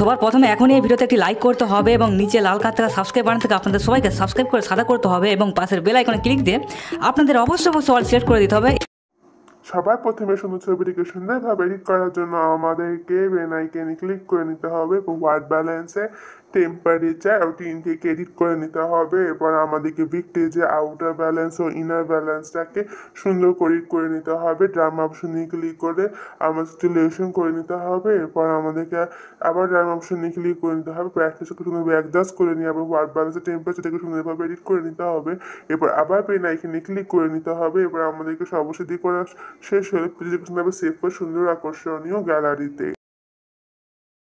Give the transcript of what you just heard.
সবার প্রথমে এখনই এই ভিডিওতে একটি লাইক করতে হবে এবং নিচে লাল কাত সাবস্ক্রাইব বানান থেকে আপনাদের সবাইকে সাবস্ক্রাইব করে সাদা করতে হবে এবং পাশের বেল আইকনে ক্লিক দিয়ে আপনাদের অবশ্যই অবশ্যই অল সিলেক্ট করে দিতে হবে সবার প্রথমে সুন্দর ছবিটিকে সুন্দরভাবে এডিট করার জন্য আমাদেরকে বেন আইকনে ক্লিক করে নিতে হবে এবং ওয়ার্ড ব্যালেন্সে টেম্পারেচার তিন থেকে এডিট করে নিতে হবে এরপর আমাদেরকে ভিক্টেজে আউটার ব্যালেন্স ও ইনার ব্যালেন্সটাকে সুন্দর করে করে নিতে হবে ড্রাম অপশনে ক্লিক করে আমাদের সিচুয়েশন করে নিতে হবে এরপর আমাদেরকে আবার ড্রাম অপশনে ক্লিক করে নিতে হবে প্র্যাকটিসকে সুন্দর ব্যাকডাস করে নিয়ে আবার ওয়ার্ড ব্যালেন্সের টেম্পারেচারটাকে সুন্দরভাবে এডিট করে নিতে হবে এরপর আবার পেন আইকনে ক্লিক করে নিতে হবে এরপর আমাদেরকে সর্বসিদ্ধি করা শেষ হলে সুন্দরভাবে সেভ করে সুন্দর আকর্ষণীয় গ্যালারিতে